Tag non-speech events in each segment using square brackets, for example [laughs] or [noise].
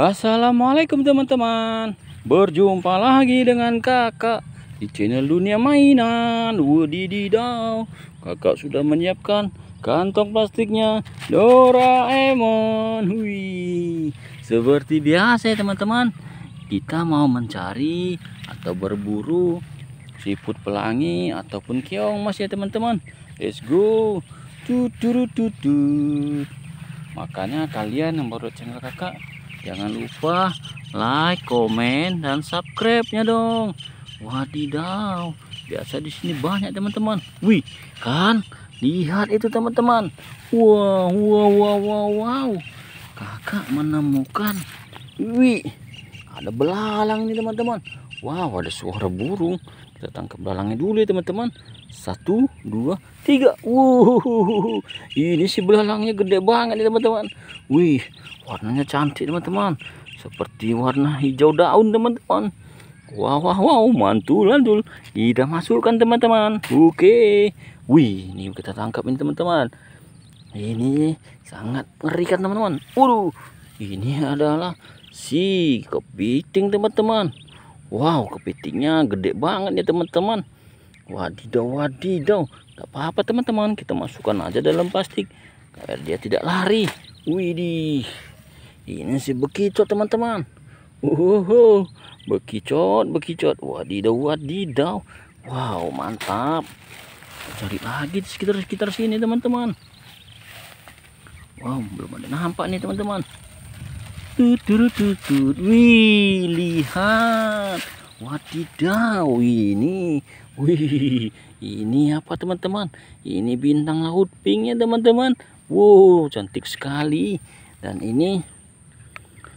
Assalamualaikum teman-teman Berjumpa lagi dengan kakak Di channel dunia mainan Wadididaw Kakak sudah menyiapkan kantong plastiknya Doraemon Wih, Seperti biasa ya teman-teman Kita mau mencari atau berburu Siput pelangi ataupun keong mas ya teman-teman Let's go Tutututut Makanya kalian yang baru channel kakak jangan lupa like comment, dan subscribe nya dong wadidaw biasa di sini banyak teman-teman wih kan lihat itu teman-teman wow wow wow wow wow kakak menemukan wih ada belalang ini teman-teman Wow, ada suara burung. Kita tangkap belalangnya dulu ya, teman-teman. Satu, dua, tiga. Wow, ini si belalangnya gede banget nih, teman-teman. Wih, warnanya cantik, teman-teman. Seperti warna hijau daun, teman-teman. Wow, wow, wow, mantul, mantul. Kita masukkan, teman-teman. Oke. Wih, ini kita tangkap ini, teman-teman. Ini sangat mengerikan, teman-teman. Waduh, ini adalah si kepiting, teman-teman. Wow kepitingnya gede banget ya teman-teman Wadidaw wadidaw Gak apa-apa teman-teman kita masukkan aja dalam plastik Biar dia tidak lari Widih Ini sih bekicot teman-teman Uhuhu Bekicot bekicot Wadidaw wadidaw Wow mantap Cari lagi di sekitar-sekitar sini teman-teman Wow belum ada nampak nih teman-teman Tututututut. Wih, lihat. Wadidaw ini. Wih, ini apa teman-teman? Ini bintang laut pinknya teman-teman. Wow, cantik sekali. Dan ini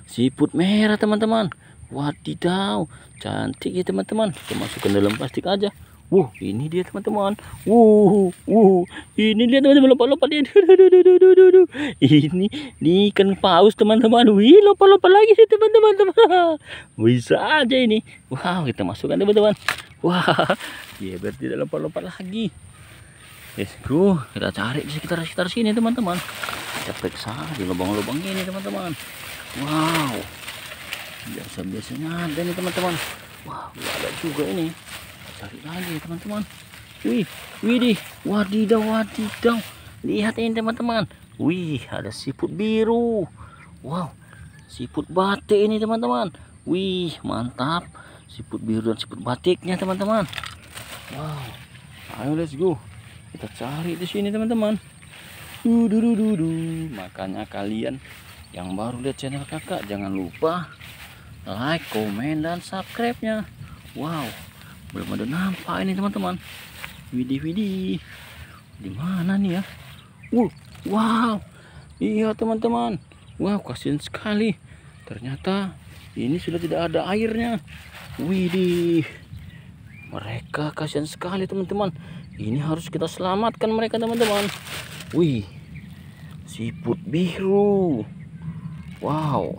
siput merah teman-teman. Wadidaw, cantik ya teman-teman. Kita masukkan dalam plastik aja. Wuh, ini dia teman-teman. Wuh, wuh, ini dia teman-teman lompat-lompat dia. Ini, ini ikan paus teman-teman. Wih, lompat-lompat lagi sih teman-teman. [laughs] Bisa aja ini. Wow, kita masukkan teman-teman. Wah, dia berarti tidak lompat-lompat lagi. Let's go, kita cari di sekitar-sekitar sini teman-teman. Kita periksa di lubang-lubang ini teman-teman. Wow, biasa-biasanya ada nih teman-teman. Wah, ada juga ini cari lagi teman-teman wih widih wadidaw wadidaw lihat ini teman-teman wih ada siput biru wow siput batik ini teman-teman wih mantap siput biru dan siput batiknya teman-teman wow ayo let's go kita cari di sini teman-teman dudududu makanya kalian yang baru lihat channel kakak jangan lupa like, komen, dan subscribe-nya. Wow, belum ada nampak ini teman-teman widih widih di mana nih ya uh, wow iya teman-teman wow kasian sekali ternyata ini sudah tidak ada airnya widih mereka kasihan sekali teman-teman ini harus kita selamatkan mereka teman-teman wih siput biru wow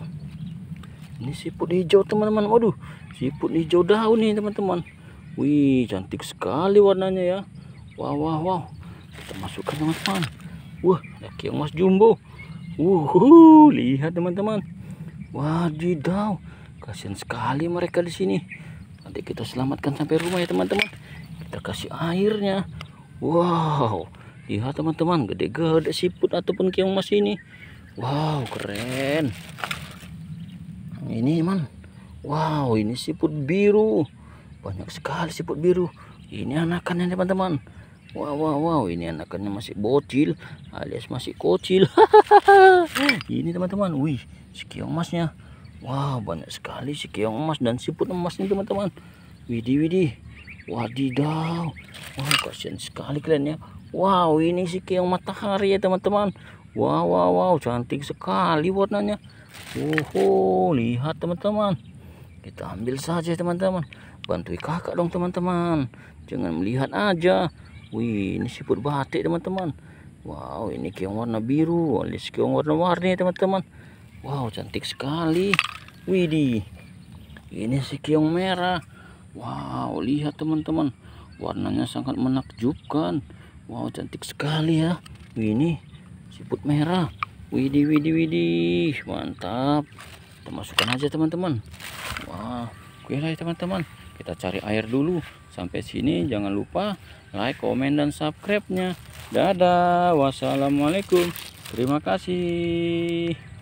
ini siput hijau teman-teman waduh siput hijau daun nih teman-teman Wih, cantik sekali warnanya ya. Wow, wow, wow. Kita masukkan teman-teman. Wah, laki emas mas jumbo. Wuhu, lihat teman-teman. Wadidaw. kasian sekali mereka di sini. Nanti kita selamatkan sampai rumah ya teman-teman. Kita kasih airnya. Wow. Lihat teman-teman, gede-gede siput ataupun kiong mas ini. Wow, keren. Ini man. Wow, ini siput biru banyak sekali siput biru ini anakannya teman-teman wow wow wow ini anakannya masih bocil alias masih kocil [laughs] ini teman-teman wih si keong emasnya wow banyak sekali si keong emas dan siput emas ini teman-teman widih widih wadidaw wow kasihan sekali kalian ya wow ini si keong matahari ya teman-teman wow wow wow cantik sekali warnanya Oh, lihat teman-teman kita ambil saja teman-teman Bantui kakak dong teman-teman. Jangan melihat aja. Wih, ini siput batik teman-teman. Wow, ini keong warna biru. Alis keong warna-warni teman-teman. Wow, cantik sekali. Widih. Ini si keong merah. Wow, lihat teman-teman. Warnanya sangat menakjubkan. Wow, cantik sekali ya. Wih, ini siput merah. Widih, widih, widih. Mantap. Kita masukkan aja teman-teman. wow, kira ya teman-teman kita cari air dulu sampai sini jangan lupa like komen dan subscribe nya dadah wassalamualaikum terima kasih